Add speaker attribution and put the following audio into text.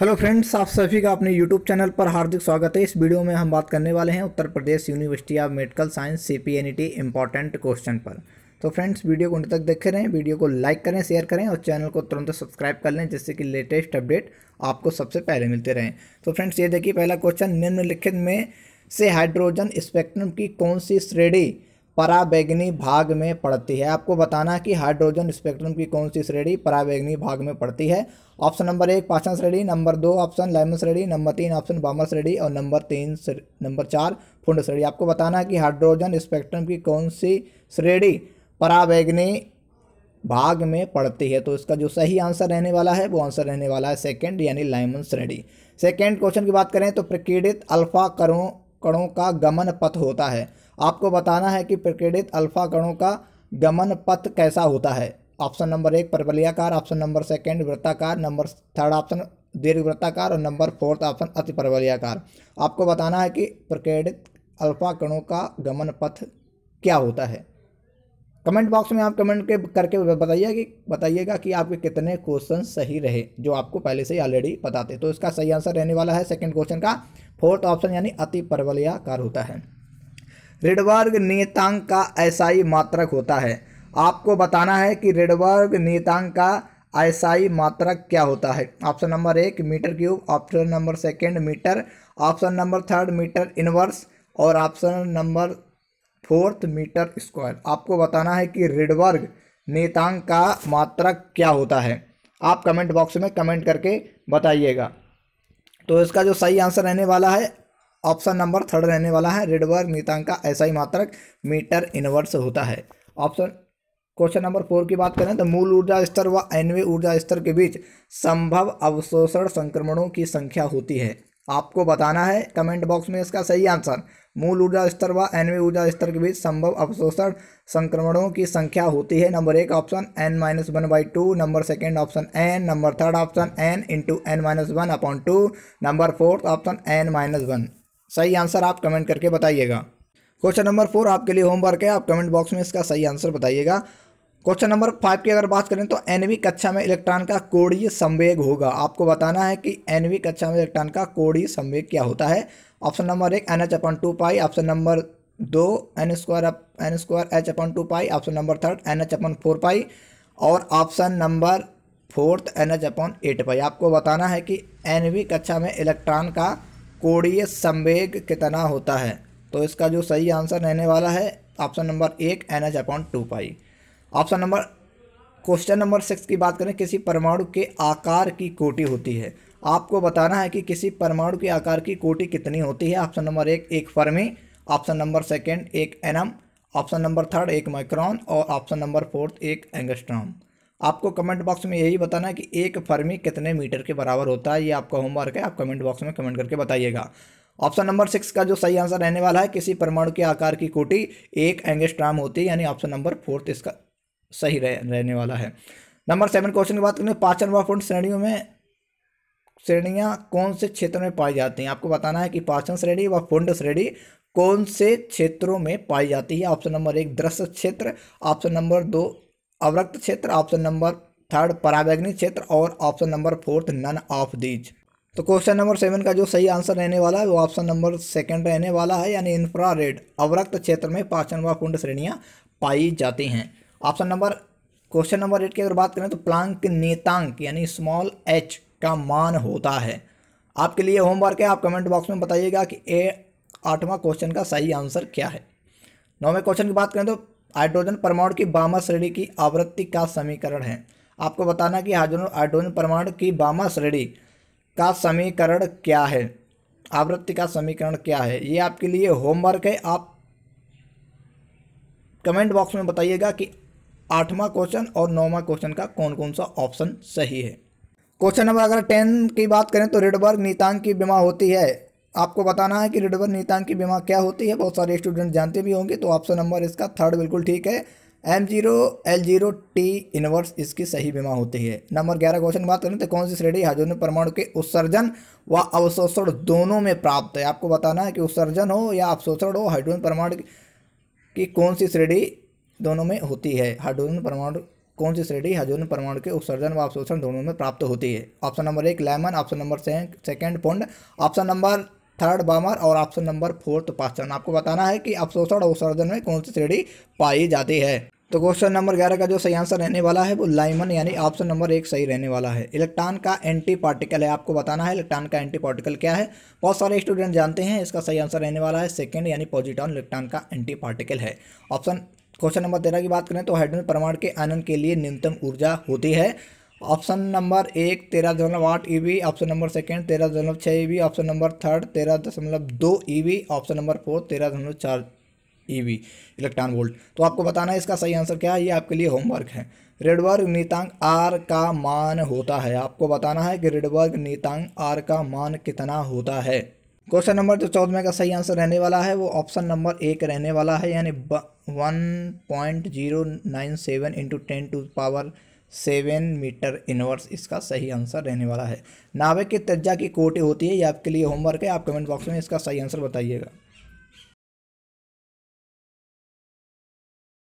Speaker 1: hello friends आप सभी का अपने यूट्यूब चैनल पर हार्दिक स्वागत है इस वीडियो में हम बात करने वाले हैं Uttar Pradesh university of medical science C P N E T important question पर तो फ्रेंड्स वीडियो को अंत तक देखे रहें वीडियो को लाइक करें शेयर करें और चैनल को तुरंत सब्सक्राइब कर लें जिससे कि लेटेस्ट अपडेट आपको सबसे पहले मिलते रहें तो फ्रेंड्स ये देखिए पहला क्वेश्चन निम्नलिखित में से हाइड्रोजन स्पेक्ट्रम की कौन सी श्रेणी पराबैगनी भाग में पड़ती है आपको बताना है कि हाइड्रोजन स्पेक्ट्रम की कौन सी श्रेणी पराबैगनी भाग में पड़ती है ऑप्शन नंबर एक पाचन श्रेणी नंबर दो ऑप्शन लेमन श्रेणी नंबर तीन ऑप्शन बामर श्रेणी और नंबर तीन नंबर चार फुंड श्रेणी आपको बताना है कि हाइड्रोजन स्पेक्ट्रम की कौन सी श्रेणी पराबैगनी भाग में पड़ती है तो इसका जो सही आंसर रहने वाला है वो आंसर रहने वाला है सेकेंड यानी लाइमन श्रेणी सेकेंड क्वेश्चन की बात करें तो प्रकीड़ित अल्फा करों कणों का गमन पथ होता है आपको बताना है कि प्रकीर्णित अल्फा कणों का गमन पथ कैसा होता है ऑप्शन नंबर एक परवलियाकार ऑप्शन नंबर सेकेंड वृत्ताकार नंबर थर्ड ऑप्शन दीर्घवृत्ताकार और नंबर फोर्थ ऑप्शन अति परवलियाकार आपको बताना है कि प्रकीर्णित अल्फा कणों का गमन पथ क्या होता है कमेंट बॉक्स में आप कमेंट के करके बताइए कि बताइएगा कि आपके कितने क्वेश्चन सही रहे जो आपको पहले से ही ऑलरेडी पता थे तो इसका सही आंसर रहने वाला है सेकंड क्वेश्चन का फोर्थ ऑप्शन यानी अति परवलयाकार होता है रेडवर्ग नियतांक का ऐसाई मात्रक होता है आपको बताना है कि रेडवर्ग नियतांक का ऐसाई मात्रक क्या होता है ऑप्शन नंबर एक metre cube option number second metre option number third metre inverse और option number fourth metre square आपको बताना है कि रिडवर्ग नेतांग का मात्रक क्या होता है आप कमेंट बॉक्स में कमेंट करके बताइएगा तो इसका जो सही आंसर रहने वाला है ऑप्शन नंबर थर्ड रहने वाला है रिडवर्ग नेतांग का ऐसा ही मात्रक मीटर इनवर्स होता है ऑप्शन क्वेश्चन नंबर फोर की बात करें तो मूल ऊर्जा स्तर व एनवे ऊर्जा स्तर के बीच संभव अवशोषण संक्रमणों की संख्या होती है आपको बताना है कमेंट बॉक्स में इसका सही आंसर मूल ऊर्जा स्तर व एनवे ऊर्जा स्तर के बीच संभव अवशोषण संक्रमणों की संख्या होती है नंबर एक option N minus one by two number second option N number third option N into N minus one upon two number fourth option N minus one सही आंसर आप कमेंट करके बताइएगा क्वेश्चन नंबर फोर आपके लिए homework है आप comment box में इसका सही आंसर बताइएगा क्वेश्चन नंबर फाइव की अगर बात करें तो एनवी कक्षा में इलेक्ट्रॉन का कोड़ी संवेग होगा आपको बताना है कि एनवी कक्षा में इलेक्ट्रॉन का कोड़ी संवेग क्या होता है ऑप्शन नंबर एक N H upon two pi option number दो N square N square H upon two pi option number third N H upon four pi और option number fourth N H upon eight pi आपको बताना है कि we कक्षा में electron का कोड़ीय संवेग कितना होता है तो इसका जो सही आंसर रहने वाला है ऑप्शन नंबर एक N H upon two pi option number question number six की बात करें किसी परमाणु के आकार की कोटि होती है आपको बताना है कि किसी परमाणु के आकार की कोटि कितनी होती है ऑप्शन नंबर एक एक फर्मी ऑप्शन नंबर सेकंड एक एनम ऑप्शन नंबर थर्ड एक माइक्रॉन और ऑप्शन नंबर फोर्थ एक एंगस्ट्रॉम आपको कमेंट बॉक्स में यही बताना है कि एक फर्मी कितने मीटर के बराबर होता है ये आपका होमवर्क है आप कमेंट बॉक्स में कमेंट करके बताइएगा ऑप्शन नंबर सिक्स का जो सही आंसर रहने वाला है किसी परमाणु के आकार की कोटी एक एंगस्ट्राम होती है यानी ऑप्शन नंबर फोर्थ इसका सही रह, रहने वाला है नंबर सेवन क्वेश्चन की बात करें पाचन वाफुंड श्रेणियों में श्रेणियाँ कौन से क्षेत्र में पाई जाती हैं आपको बताना है कि पाचन श्रेणी व फुंड श्रेणी कौन से क्षेत्रों में पाई जाती है ऑप्शन नंबर एक दृश्य क्षेत्र ऑप्शन नंबर दो अवरक्त क्षेत्र ऑप्शन नंबर थर्ड परावैग्निक क्षेत्र और option number fourth none of these तो क्वेश्चन नंबर सेवन का जो सही आंसर रहने वाला है वो ऑप्शन नंबर सेकंड रहने वाला है यानी इंफ्रा अवरक्त क्षेत्र में पाचन व कुंड श्रेणियाँ पाई जाती हैं option number question number eight की अगर बात करें तो प्लांक नेतांक यानी स्मॉल एच का मान होता है आपके लिए होमवर्क है आप कमेंट बॉक्स में बताइएगा कि ए आठवां क्वेश्चन का सही आंसर क्या है नौवें क्वेश्चन की बात करें तो हाइड्रोजन परमाणु की बामा श्रेणी की आवृत्ति का समीकरण है आपको बताना कि हाइड्रोजन हाइड्रोजन परमाणु की बामा श्रेणी का समीकरण क्या है आवृत्ति का समीकरण क्या है ये आपके लिए होमवर्क है आप कमेंट बॉक्स में बताइएगा कि आठवां क्वेश्चन और नौवां क्वेश्चन का कौन कौन सा ऑप्शन सही है क्वेश्चन नंबर अगर टेन की बात करें तो रेडबर्ग नीतांग की बीमा होती है आपको बताना है कि रेडबर्ग नीतांग की बीमा क्या होती है बहुत सारे स्टूडेंट जानते भी होंगे तो ऑप्शन नंबर इसका थर्ड बिल्कुल ठीक है M zero L zero T inverse इसकी सही बीमा होती है नंबर ग्यारह क्वेश्चन बात करें तो कौन सी श्रेणी हाइड्रोजन परमाणु के उत्सर्जन व अवशोषण दोनों में प्राप्त है आपको बताना है कि उत्सर्जन हो या अवशोषण हो हाइड्रोजन परमाणु की कौन सी श्रेणी दोनों में होती है हाइड्रोजन परमाणु कौन सी श्रेणी हाइड्रोजन परमाणु के उत्सर्जन व अवशोषण दोनों में प्राप्त होती है ऑप्शन नंबर एक Lyman option number second Pfund option number third Balmer और ऑप्शन नंबर फोर्थ पाचन आपको बताना है कि अवशोषण और उत्सर्जन में कौन सी श्रेणी पाई जाती है तो क्वेश्चन नंबर ग्यारह का जो सही आंसर रहने वाला है वो लाइमन यानी ऑप्शन नंबर एक सही रहने वाला है इलेक्ट्रॉन का एंटी पार्टिकल है आपको बताना है इलेक्ट्रॉन का एंटी पार्टिकल क्या है बहुत सारे स्टूडेंट जानते हैं इसका सही आंसर रहने वाला है सेकेंड यानी पॉजिटॉन इलेक्ट्रॉन का एंटी पार्टिकल है ऑप्शन क्वेश्चन नंबर तेरह की बात करें तो हाइड्रोजन परमाणु के आयन के लिए न्यूनतम ऊर्जा होती है ऑप्शन नंबर एक तेरह दशमलव आठ E e V option number second तेरह दशमलव छः E V option number third तेरह दशमलव दो E e V option number four तेरह दशमलव चार E e V electron volt तो आपको बताना है इसका सही आंसर क्या है ये आपके लिए होमवर्क है रेडवर्ग नीतांग आर का मान होता है आपको बताना है कि रेडवर्ग नीतांग आर का मान कितना होता है क्वेश्चन नंबर जो चौदह का सही आंसर रहने वाला है वो ऑप्शन नंबर एक रहने वाला है यानी one point zero nine seven into ten to power seven metre inverse इसका सही आंसर रहने वाला है नावे के तर्जा की कोटी होती है ये आपके लिए होमवर्क है आप कमेंट बॉक्स में इसका सही आंसर बताइएगा